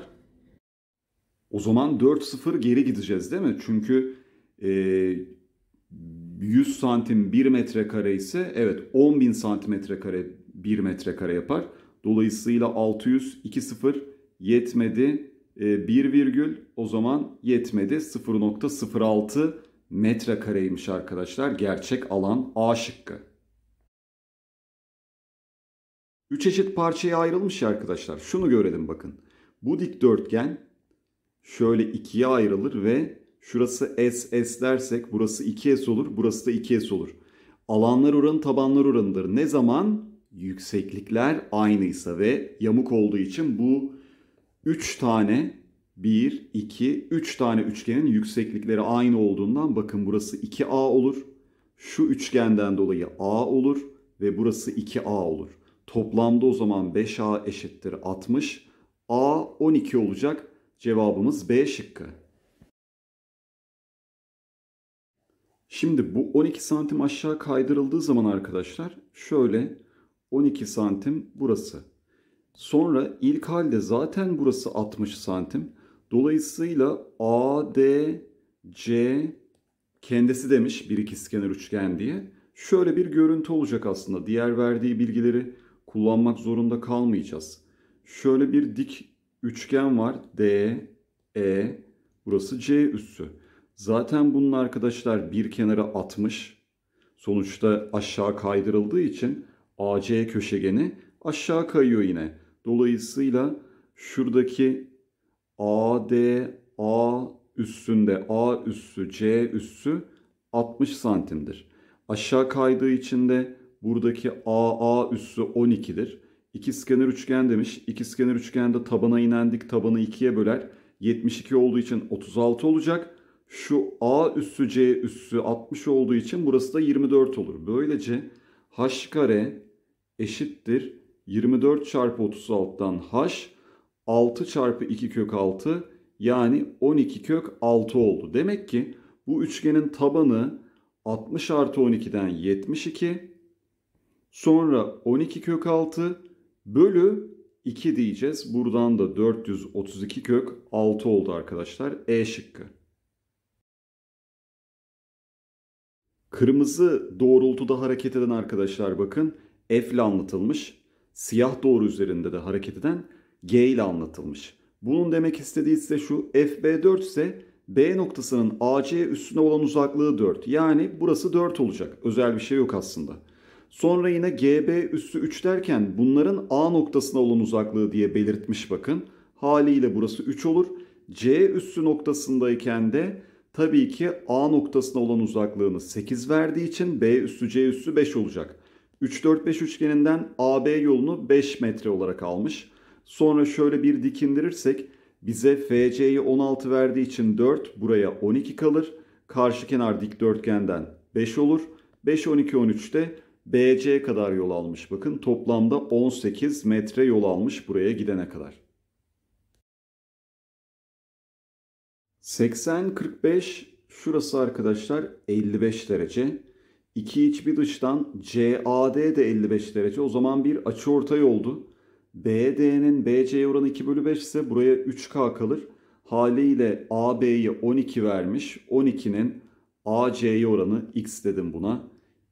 O zaman 4-0 geri gideceğiz değil mi? Çünkü 100 ee, santim 1 metrekare ise evet 10 bin santimetre kare 1 metrekare yapar. Dolayısıyla 600 2 0 yetmedi 1 e, virgül o zaman yetmedi 0.06 metrekareymiş arkadaşlar gerçek alan A şıkkı. 3 eşit parçaya ayrılmış ya arkadaşlar. Şunu görelim bakın. Bu dikdörtgen şöyle ikiye ayrılır ve Şurası S, S dersek burası 2S olur. Burası da 2S olur. Alanlar oranı tabanlar oranıdır. Ne zaman? Yükseklikler aynıysa ve yamuk olduğu için bu 3 tane 1, 2, 3 tane üçgenin yükseklikleri aynı olduğundan bakın burası 2A olur. Şu üçgenden dolayı A olur ve burası 2A olur. Toplamda o zaman 5A eşittir 60. A 12 olacak. Cevabımız B şıkkı. Şimdi bu 12 santim aşağı kaydırıldığı zaman arkadaşlar şöyle 12 santim burası. Sonra ilk halde zaten burası 60 santim. Dolayısıyla ADC kendisi demiş bir ikizkenar üçgen diye. Şöyle bir görüntü olacak aslında. Diğer verdiği bilgileri kullanmak zorunda kalmayacağız. Şöyle bir dik üçgen var. D, E, burası C üssü. Zaten bunun arkadaşlar bir kenara atmış, Sonuçta aşağı kaydırıldığı için AC köşegeni aşağı kayıyor yine. Dolayısıyla şuradaki AD A üstünde A üssü C üssü 60 santimdir. Aşağı kaydığı için de buradaki AA üssü 12'dir. İkizkenar üçgen demiş. İkizkenar üçgende tabana inendik tabanı 2'ye böler. 72 olduğu için 36 olacak. Şu A üssü C üssü 60 olduğu için burası da 24 olur. Böylece H kare eşittir 24 çarpı 36'dan H 6 çarpı 2 kök 6 yani 12 kök 6 oldu. Demek ki bu üçgenin tabanı 60 artı 12'den 72 sonra 12 kök 6 bölü 2 diyeceğiz. Buradan da 432 kök 6 oldu arkadaşlar. E şıkkı. Kırmızı doğrultuda hareket eden arkadaşlar bakın F ile anlatılmış. Siyah doğru üzerinde de hareket eden G ile anlatılmış. Bunun demek istediği ise şu FB4 ise B noktasının AC üstüne olan uzaklığı 4. Yani burası 4 olacak. Özel bir şey yok aslında. Sonra yine GB üstü 3 derken bunların A noktasına olan uzaklığı diye belirtmiş bakın. Haliyle burası 3 olur. C üstü noktasındayken de tabii ki A noktasına olan uzaklığını 8 verdiği için B üstü C üstü 5 olacak. 3-4-5 üçgeninden AB yolunu 5 metre olarak almış. Sonra şöyle bir dikindirirsek bize FC'yi 16 verdiği için 4 buraya 12 kalır. Karşı kenar dikdörtgenden 5 olur. 5 12 13'te BC kadar yol almış. Bakın toplamda 18 metre yol almış buraya gidene kadar. 80-45 şurası arkadaşlar 55 derece. İki iç bir dıştan CAD de 55 derece. O zaman bir açı ortay oldu. BD'nin BC oranı 2 bölü 5 ise buraya 3K kalır. Haliyle AB'yi 12 vermiş. 12'nin AC'ye oranı X dedim buna.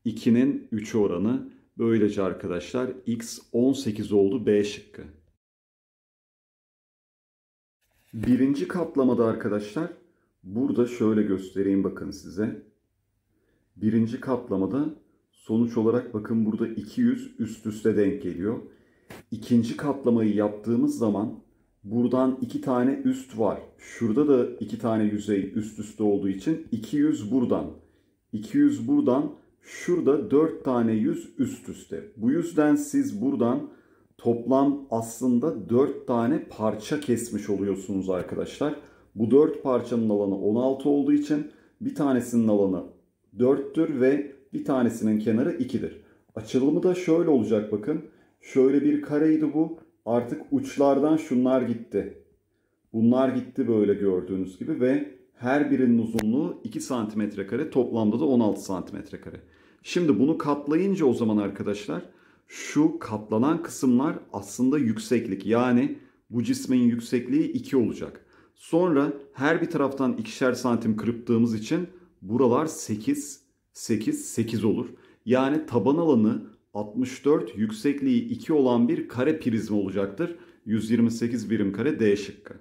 2'nin 3 oranı. Böylece arkadaşlar X 18 oldu B şıkkı. Birinci katlamada arkadaşlar burada şöyle göstereyim bakın size. Birinci katlamada sonuç olarak bakın burada 200 üst üste denk geliyor. İkinci katlamayı yaptığımız zaman buradan iki tane üst var. Şurada da iki tane yüzey üst üste olduğu için 200 buradan. 200 buradan. Şurada 4 tane yüz üst üste. Bu yüzden siz buradan toplam aslında 4 tane parça kesmiş oluyorsunuz arkadaşlar. Bu 4 parçanın alanı 16 olduğu için bir tanesinin alanı 4'tür ve bir tanesinin kenarı 2'dir. Açılımı da şöyle olacak bakın. Şöyle bir kareydi bu. Artık uçlardan şunlar gitti. Bunlar gitti böyle gördüğünüz gibi ve her birinin uzunluğu 2 santimetre kare toplamda da 16 santimetre kare. Şimdi bunu katlayınca o zaman arkadaşlar şu katlanan kısımlar aslında yükseklik. Yani bu cismin yüksekliği 2 olacak. Sonra her bir taraftan ikişer santim kırptığımız için buralar 8, 8, 8 olur. Yani taban alanı 64 yüksekliği 2 olan bir kare prizma olacaktır. 128 birim kare D şıkkı.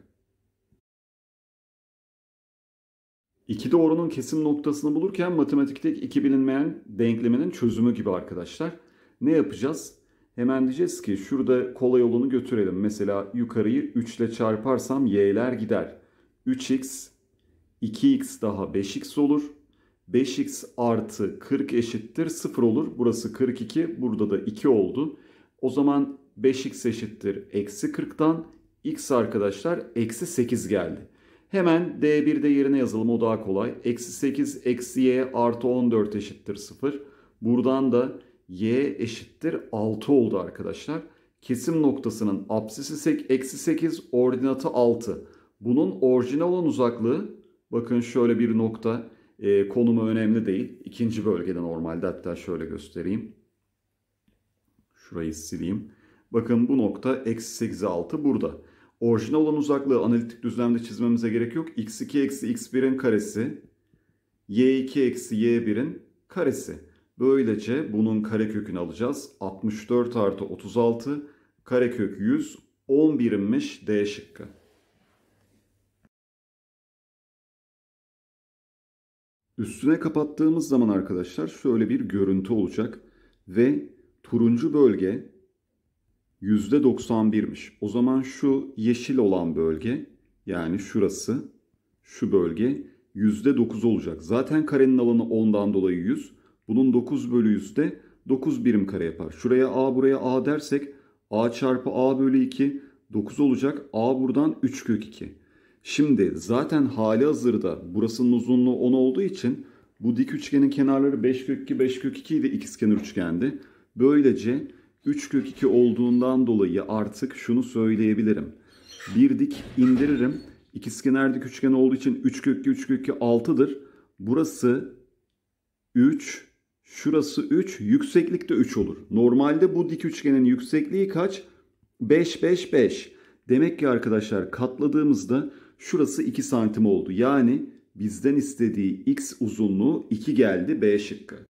İki doğrunun kesim noktasını bulurken matematikte iki bilinmeyen denkleminin çözümü gibi arkadaşlar. Ne yapacağız? Hemen diyeceğiz ki şurada kolay yolunu götürelim. Mesela yukarıyı 3 ile çarparsam y'ler gider. 3x, 2x daha 5x olur. 5x artı 40 eşittir 0 olur. Burası 42, burada da 2 oldu. O zaman 5x eşittir eksi 40'tan x arkadaşlar eksi 8 geldi. Hemen D1'de yerine yazalım o daha kolay. Eksi 8 eksi y artı 14 eşittir 0. Buradan da y eşittir 6 oldu arkadaşlar. Kesim noktasının apsisi eksi 8 ordinatı 6. Bunun orijinal olan uzaklığı bakın şöyle bir nokta e, konumu önemli değil. İkinci bölgede normalde hatta şöyle göstereyim. Şurayı sileyim. Bakın bu nokta eksi 8'e 6 burada. Orijinal olan uzaklığı analitik düzlemde çizmemize gerek yok. x2 eksi x1'in karesi. y2 eksi y1'in karesi. Böylece bunun karekökünü alacağız. 64 artı 36 karekök 100 10 birimmiş D şıkkı. Üstüne kapattığımız zaman arkadaşlar şöyle bir görüntü olacak ve turuncu bölge %91'miş. O zaman şu yeşil olan bölge yani şurası şu bölge %9 olacak. Zaten karenin alanı 10'dan dolayı 100. Bunun 9 bölü 100 de 9 birim kare yapar. Şuraya a buraya a dersek a çarpı a bölü 2 9 olacak. a buradan 3 kök 2. Şimdi zaten hali hazırda burasının uzunluğu 10 olduğu için bu dik üçgenin kenarları 5 kök 2 5 kök 2 ile ikizkenar üçgendi. Böylece 3 kök 2 olduğundan dolayı artık şunu söyleyebilirim. Bir dik indiririm. İkizkenar dik üçgen olduğu için 3 kök 2 3 kök 2 6'dır. Burası 3 Şurası 3, yükseklik de 3 olur. Normalde bu dik üçgenin yüksekliği kaç? 5, 5, 5. Demek ki arkadaşlar katladığımızda şurası 2 santim oldu. Yani bizden istediği x uzunluğu 2 geldi B şıkkı.